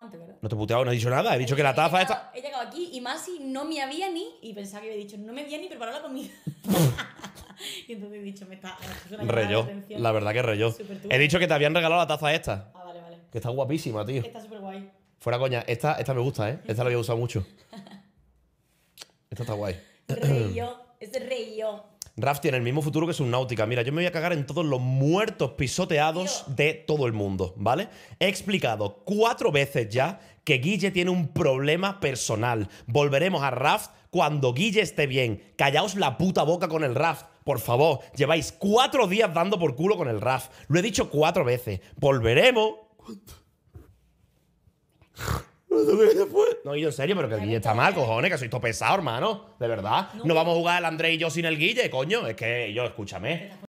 No te he puteado, no he dicho nada. He dicho que la taza esta... He llegado aquí y Masi no me había ni. Y pensaba que había dicho, no me había ni preparado la comida. y entonces he dicho, me está. Reyó. La, verdad que reyó. He dicho que te habían regalado la taza esta. Ah, vale, vale. Que está guapísima, tío. Está súper guay. Fuera coña, esta, esta me gusta, ¿eh? Esta la había usado mucho. Esta está guay. reyó. Es reyó. Raft tiene el mismo futuro que su náutica. Mira, yo me voy a cagar en todos los muertos pisoteados de todo el mundo, ¿vale? He explicado cuatro veces ya que Guille tiene un problema personal. Volveremos a Raft cuando Guille esté bien. Callaos la puta boca con el Raft. Por favor, lleváis cuatro días dando por culo con el Raft. Lo he dicho cuatro veces. Volveremos. No, yo en serio, pero que el Guille está mal, cojones, que soy topesado, hermano. De verdad. No vamos a jugar el André y yo sin el Guille, coño. Es que yo, escúchame.